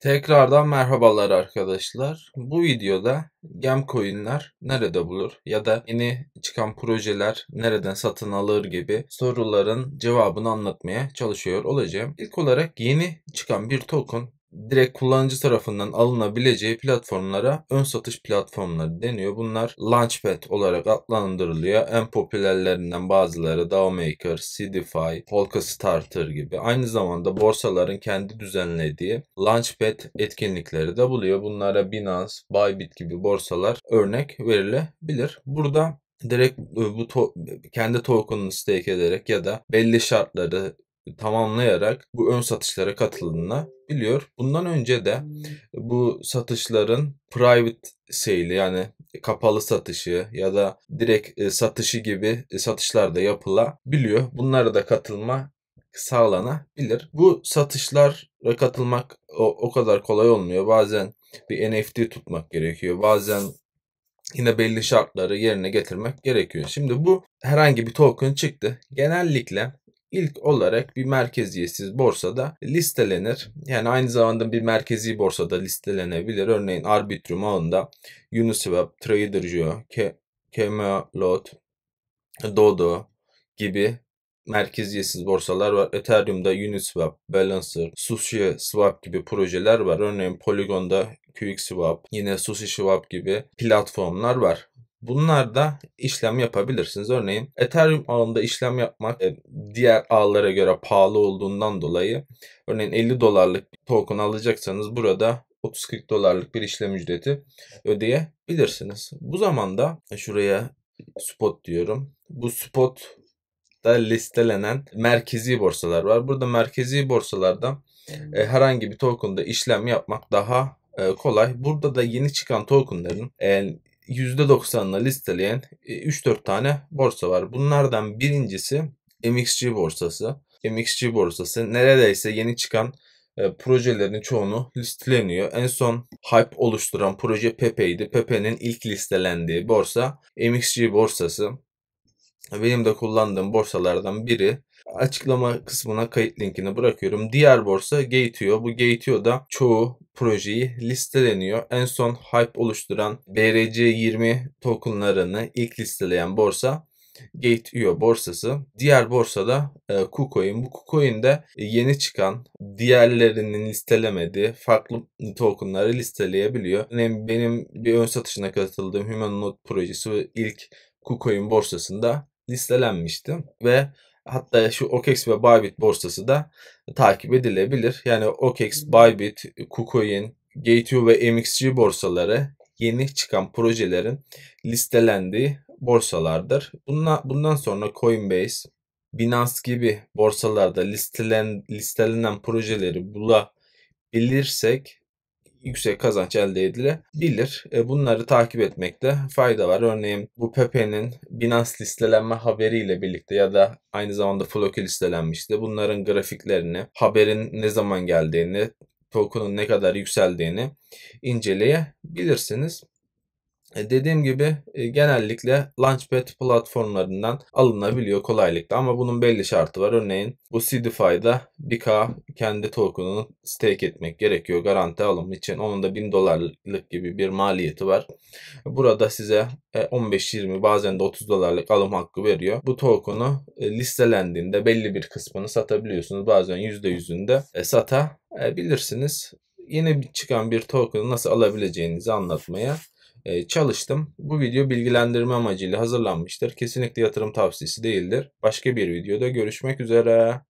Tekrardan merhabalar arkadaşlar. Bu videoda gem nerede bulur ya da yeni çıkan projeler nereden satın alır gibi soruların cevabını anlatmaya çalışıyor olacağım. İlk olarak yeni çıkan bir token direkt kullanıcı tarafından alınabileceği platformlara ön satış platformları deniyor. Bunlar Launchpad olarak adlandırılıyor. En popülerlerinden bazıları Dowmaker, CDFI, Polka Starter gibi. Aynı zamanda borsaların kendi düzenlediği Launchpad etkinlikleri de buluyor. Bunlara Binance, Bybit gibi borsalar örnek verilebilir. Burada direkt e, bu to- kendi token'ını stake ederek ya da belli şartları tamamlayarak bu ön satışlara biliyor. Bundan önce de hmm. bu satışların private sale yani kapalı satışı ya da direkt e, satışı gibi e, satışlar da yapılabiliyor. Bunlara da katılma sağlanabilir. Bu satışlara katılmak o, o kadar kolay olmuyor. Bazen bir NFT tutmak gerekiyor. Bazen yine belli şartları yerine getirmek gerekiyor. Şimdi bu herhangi bir token çıktı. Genellikle ilk olarak bir merkeziyetsiz borsada listelenir. Yani aynı zamanda bir merkezi borsada listelenebilir. Örneğin Arbitrum ağında Uniswap, TraderJoe, Camelot, Dodo gibi merkeziyetsiz borsalar var. Ethereum'da Uniswap, Balancer, Sushi Swap gibi projeler var. Örneğin Polygon'da QX Swap, yine Sushi Swap gibi platformlar var. Bunlar da işlem yapabilirsiniz. Örneğin Ethereum ağında işlem yapmak e, diğer ağlara göre pahalı olduğundan dolayı örneğin 50 dolarlık token alacaksanız burada 30-40 dolarlık bir işlem ücreti ödeyebilirsiniz. Bu zamanda e, şuraya spot diyorum. Bu spot da listelenen merkezi borsalar var. Burada merkezi borsalarda e, herhangi bir token'da işlem yapmak daha e, kolay. Burada da yeni çıkan token'ların e, %90'la listeleyen 3-4 e, tane borsa var. Bunlardan birincisi MXG borsası. MXG borsası neredeyse yeni çıkan e, projelerin çoğunu listeleniyor. En son hype oluşturan proje Pepe'ydi. Pepe'nin ilk listelendiği borsa MXG borsası. Benim de kullandığım borsalardan biri açıklama kısmına kayıt linkini bırakıyorum. Diğer borsa Gateio. Bu Gateio da çoğu projeyi listeleniyor. En son hype oluşturan BRC20 tokenlarını ilk listeleyen borsa Gate.io borsası. Diğer borsada e, KuCoin. Bu Kucoin de e, yeni çıkan diğerlerinin listelemediği farklı tokenları listeleyebiliyor. Yani benim bir ön satışına katıldığım Human Humanoid projesi ilk KuCoin borsasında listelenmişti ve Hatta şu OKEX ve Bybit borsası da takip edilebilir. Yani OKEX, Bybit, KuCoin, Gateway ve MXG borsaları yeni çıkan projelerin listelendiği borsalardır. Bundan, bundan sonra Coinbase, Binance gibi borsalarda listelen, listelenen projeleri bulabilirsek yüksek kazanç elde edilebilir. E, bunları takip etmekte fayda var. Örneğin bu Pepe'nin Binance listelenme haberiyle birlikte ya da aynı zamanda Floki listelenmişti. Bunların grafiklerini, haberin ne zaman geldiğini, token'ın ne kadar yükseldiğini inceleyebilirsiniz. E, dediğim gibi e, genellikle Launchpad platformlarından alınabiliyor kolaylıkla ama bunun belli şartı var. Örneğin bu Seedify'da 1K kendi token'ını stake etmek gerekiyor garanti alım için. Onun da 1000 dolarlık gibi bir maliyeti var. Burada size 15-20 e, bazen de 30 dolarlık alım hakkı veriyor. Bu token'u listelendiğinde belli bir kısmını satabiliyorsunuz. Bazen %100'ünü de satabilirsiniz. Yeni çıkan bir token'ı nasıl alabileceğinizi anlatmaya ee, çalıştım. Bu video bilgilendirme amacıyla hazırlanmıştır. Kesinlikle yatırım tavsiyesi değildir. Başka bir videoda görüşmek üzere.